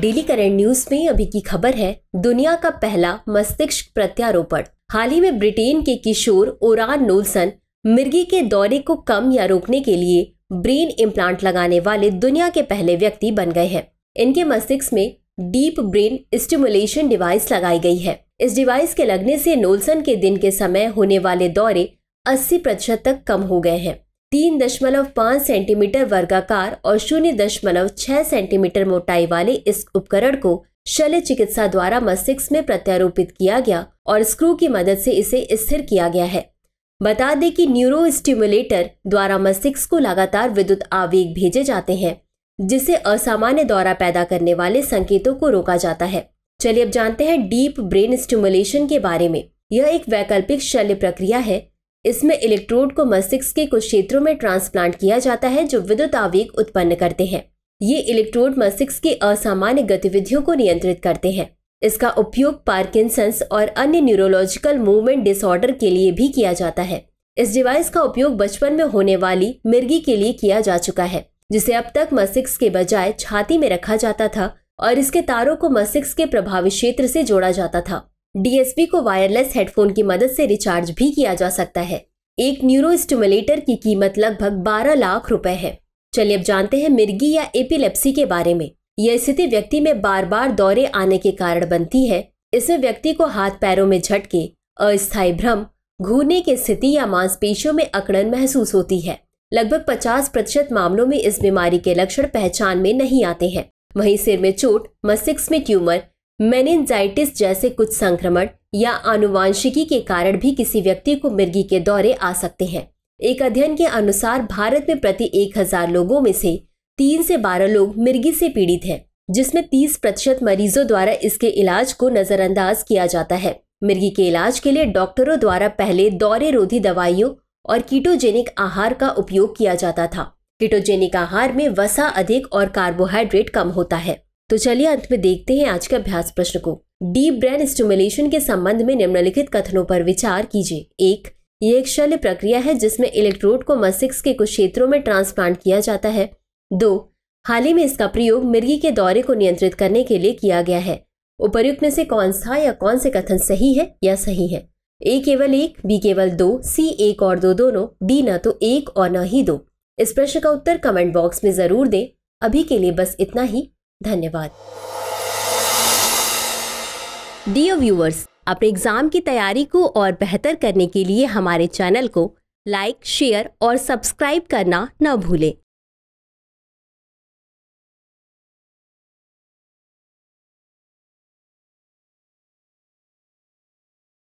daily current news में अभी की खबर है दुनिया का पहला मस्तिष्क प्रत्यारोपण हाल ही में ब्रिटेन के किशोर ओरान नोल्सन मिर्गी के दौरे को कम या रोकने के लिए ब्रेन इम्प्लांट लगाने वाले दुनिया के पहले व्यक्ति बन गए हैं इनके मस्तिष्क में डीप ब्रेन स्टिमुलेशन डिवाइस लगाई गई है इस डिवाइस के लगने से नोल्सन के दिन के समय होने वाले दौरे 80 प्रतिशत तक कम हो गए हैं तीन दशमलव पाँच सेंटीमीटर वर्गाकार और शून्य दशमलव छः सेंटीमीटर मोटाई वाले इस उपकरण को शल्य चिकित्सा द्वारा मस्तिष्क में प्रत्यारोपित किया गया और स्क्रू की मदद से इसे स्थिर किया गया है बता दें कि न्यूरो स्टिमुलेटर द्वारा मस्तिष्क को लगातार विद्युत आवेग भेजे जाते हैं जिसे असामान्य दौरा पैदा करने वाले संकेतों को रोका जाता है चलिए अब जानते हैं डीप ब्रेन स्टिमुलेशन के बारे में यह एक वैकल्पिक शल्य प्रक्रिया है इसमें इलेक्ट्रोड को मस्तिष्क के कुछ क्षेत्रों में ट्रांसप्लांट किया जाता है जो विद्युत आवेग उत्पन्न करते हैं ये इलेक्ट्रोड मस्तिष्क की असामान्य गतिविधियों को नियंत्रित करते हैं इसका उपयोग पार्किंसंस और अन्य न्यूरोलॉजिकल मूवमेंट डिसऑर्डर के लिए भी किया जाता है इस डिवाइस का उपयोग बचपन में होने वाली मिर्गी के लिए किया जा चुका है जिसे अब तक मस्तिष्क के बजाय छाती में रखा जाता था और इसके तारों को मस्तिष्क के प्रभावी क्षेत्र से जोड़ा जाता था डीएसपी को वायरलेस हेडफोन की मदद से रिचार्ज भी किया जा सकता है एक न्यूरो स्टिमुलेटर की कीमत लगभग 12 लाख रुपए है चलिए अब जानते हैं मिर्गी या एपिलेप्सी के बारे में यह स्थिति व्यक्ति में बार बार दौरे आने के कारण बनती है इसमें व्यक्ति को हाथ पैरों में झटके अस्थायी भ्रम घूरने की स्थिति या मांसपेशियों में अकड़न महसूस होती है लगभग 50 प्रतिशत मामलों में इस बीमारी के लक्षण पहचान में नहीं आते हैं वहीं सिर में चोट मस्तिष्क में ट्यूमर मेनिनजाइटिस जैसे कुछ संक्रमण या आनुवांशिकी के कारण भी किसी व्यक्ति को मिर्गी के दौरे आ सकते हैं एक अध्ययन के अनुसार भारत में प्रति एक हजार लोगों में से तीन से बारह लोग मिर्गी से पीड़ित हैं जिसमें तीस प्रतिशत मरीजों द्वारा इसके इलाज को नजरअंदाज किया जाता है मिर्गी के इलाज के लिए डॉक्टरों द्वारा पहले दौरे रोधी दवाइयों और कीटोजेनिक आहार का उपयोग किया जाता था कीटोजेनिक आहार में वसा अधिक और कार्बोहाइड्रेट कम होता है तो चलिए अंत में देखते हैं आज के अभ्यास प्रश्न को डीप ब्रेन स्टिमुलेशन के संबंध में निम्नलिखित कथनों पर विचार कीजिए एक ये एक शल्य प्रक्रिया है जिसमें इलेक्ट्रोड को मस्तिष्क के कुछ क्षेत्रों में ट्रांसप्लांट किया जाता है दो हाल ही में इसका प्रयोग मिर्गी के दौरे को नियंत्रित करने के लिए किया गया है उपर्युक्त में से कौन सा या कौन से कथन सही है या सही है ए केवल एक बी केवल दो सी एक और दो दोनों डी न तो एक और न ही दो इस प्रश्न का उत्तर कमेंट बॉक्स में जरूर दें अभी के लिए बस इतना ही धन्यवाद डियर व्यूअर्स अपने एग्जाम की तैयारी को और बेहतर करने के लिए हमारे चैनल को लाइक शेयर और सब्सक्राइब करना न भूलें